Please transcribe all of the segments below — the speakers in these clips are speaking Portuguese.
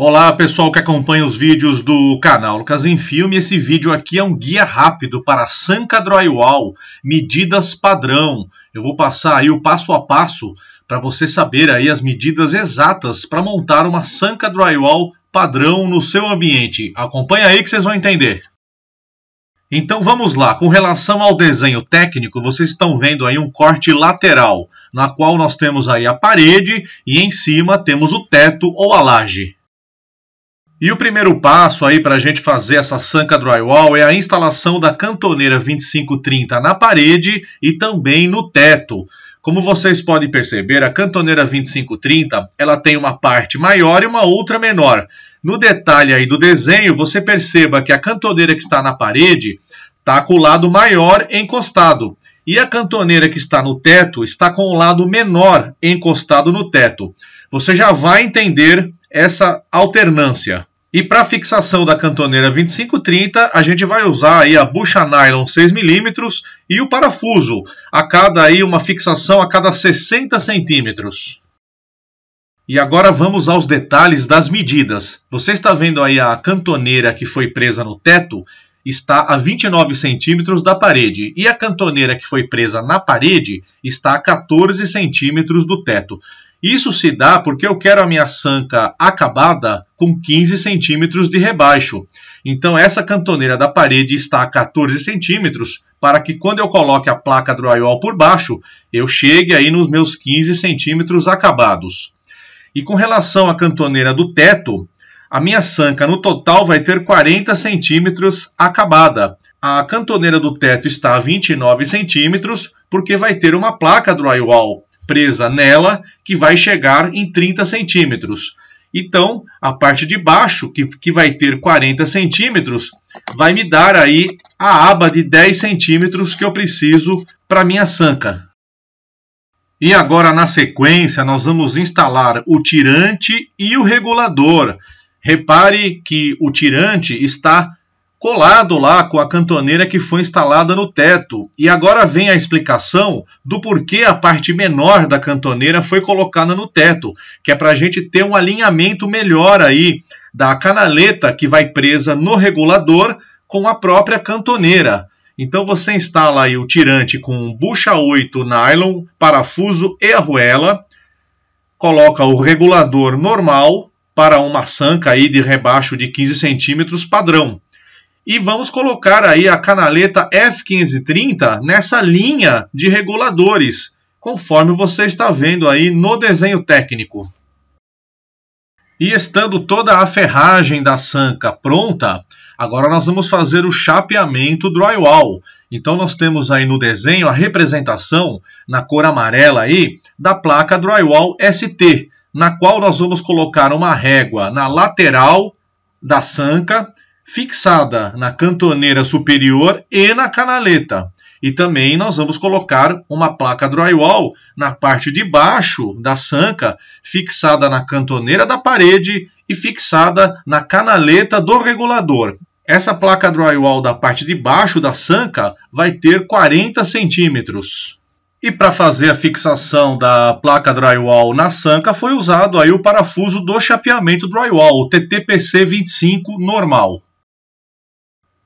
Olá pessoal que acompanha os vídeos do canal Lucas em Filme, esse vídeo aqui é um guia rápido para Sanca Drywall, medidas padrão. Eu vou passar aí o passo a passo para você saber aí as medidas exatas para montar uma Sanca Drywall padrão no seu ambiente. Acompanha aí que vocês vão entender. Então vamos lá, com relação ao desenho técnico, vocês estão vendo aí um corte lateral, na qual nós temos aí a parede e em cima temos o teto ou a laje. E o primeiro passo aí para a gente fazer essa sanca drywall é a instalação da cantoneira 2530 na parede e também no teto. Como vocês podem perceber, a cantoneira 2530 ela tem uma parte maior e uma outra menor. No detalhe aí do desenho, você perceba que a cantoneira que está na parede está com o lado maior encostado e a cantoneira que está no teto está com o lado menor encostado no teto. Você já vai entender essa alternância. E para fixação da cantoneira 2530, a gente vai usar aí a bucha nylon 6mm e o parafuso, a cada aí uma fixação a cada 60 centímetros. E agora vamos aos detalhes das medidas. Você está vendo aí a cantoneira que foi presa no teto, está a 29 centímetros da parede. E a cantoneira que foi presa na parede está a 14 centímetros do teto. Isso se dá porque eu quero a minha sanca acabada com 15 centímetros de rebaixo. Então essa cantoneira da parede está a 14 centímetros para que quando eu coloque a placa drywall por baixo, eu chegue aí nos meus 15 centímetros acabados. E com relação à cantoneira do teto, a minha sanca no total vai ter 40 centímetros acabada. A cantoneira do teto está a 29 centímetros porque vai ter uma placa drywall presa nela que vai chegar em 30 centímetros. Então, a parte de baixo, que, que vai ter 40 centímetros, vai me dar aí a aba de 10 centímetros que eu preciso para minha sanca. E agora, na sequência, nós vamos instalar o tirante e o regulador. Repare que o tirante está colado lá com a cantoneira que foi instalada no teto. E agora vem a explicação do porquê a parte menor da cantoneira foi colocada no teto, que é para a gente ter um alinhamento melhor aí da canaleta que vai presa no regulador com a própria cantoneira. Então você instala aí o tirante com bucha 8 nylon, parafuso e arruela, coloca o regulador normal para uma sanca aí de rebaixo de 15 centímetros padrão e vamos colocar aí a canaleta F1530 nessa linha de reguladores, conforme você está vendo aí no desenho técnico. E estando toda a ferragem da sanca pronta, agora nós vamos fazer o chapeamento drywall. Então nós temos aí no desenho a representação, na cor amarela aí, da placa drywall ST, na qual nós vamos colocar uma régua na lateral da sanca fixada na cantoneira superior e na canaleta. E também nós vamos colocar uma placa drywall na parte de baixo da sanca, fixada na cantoneira da parede e fixada na canaleta do regulador. Essa placa drywall da parte de baixo da sanca vai ter 40 centímetros. E para fazer a fixação da placa drywall na sanca foi usado aí o parafuso do chapeamento drywall, o TTPC 25 normal.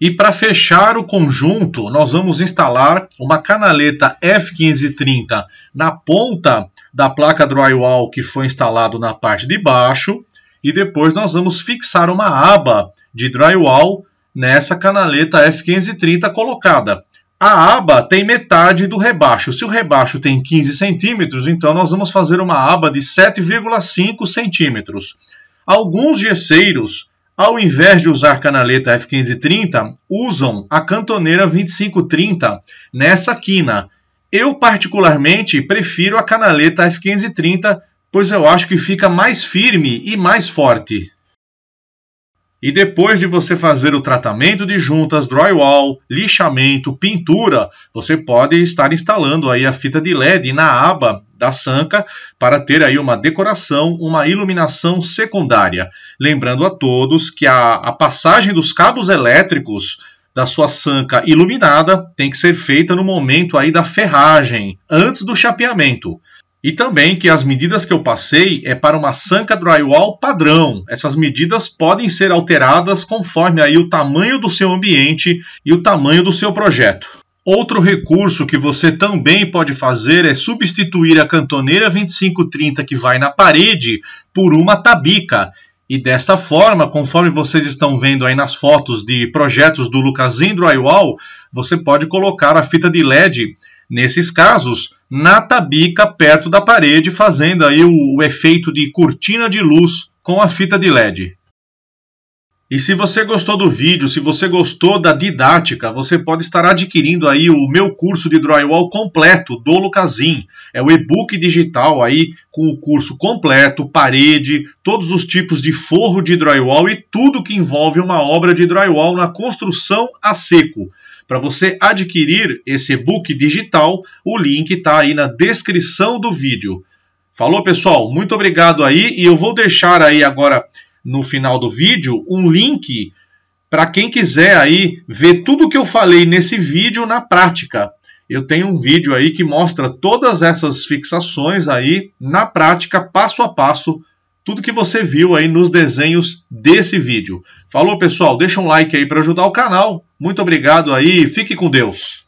E para fechar o conjunto, nós vamos instalar uma canaleta F530 na ponta da placa drywall que foi instalado na parte de baixo e depois nós vamos fixar uma aba de drywall nessa canaleta F530 colocada. A aba tem metade do rebaixo. Se o rebaixo tem 15 centímetros, então nós vamos fazer uma aba de 7,5 centímetros. Alguns gesseiros ao invés de usar canaleta F530, usam a cantoneira 2530 nessa quina. Eu, particularmente, prefiro a canaleta F530, pois eu acho que fica mais firme e mais forte. E depois de você fazer o tratamento de juntas, drywall, lixamento, pintura, você pode estar instalando aí a fita de LED na aba da Sanca para ter aí uma decoração, uma iluminação secundária. Lembrando a todos que a, a passagem dos cabos elétricos da sua sanca iluminada tem que ser feita no momento aí da ferragem, antes do chapeamento. E também que as medidas que eu passei é para uma sanca drywall padrão. Essas medidas podem ser alteradas conforme aí o tamanho do seu ambiente e o tamanho do seu projeto. Outro recurso que você também pode fazer é substituir a cantoneira 2530 que vai na parede por uma tabica. E desta forma, conforme vocês estão vendo aí nas fotos de projetos do Lucasinho Drywall, você pode colocar a fita de LED nesses casos, na tabica perto da parede, fazendo aí o, o efeito de cortina de luz com a fita de LED. E se você gostou do vídeo, se você gostou da didática, você pode estar adquirindo aí o meu curso de drywall completo do Lucasim. É o e-book digital aí com o curso completo, parede, todos os tipos de forro de drywall e tudo que envolve uma obra de drywall na construção a seco. Para você adquirir esse e-book digital, o link está aí na descrição do vídeo. Falou, pessoal? Muito obrigado aí e eu vou deixar aí agora no final do vídeo um link para quem quiser aí ver tudo que eu falei nesse vídeo na prática. Eu tenho um vídeo aí que mostra todas essas fixações aí na prática, passo a passo, tudo que você viu aí nos desenhos desse vídeo. Falou, pessoal, deixa um like aí para ajudar o canal. Muito obrigado aí, fique com Deus.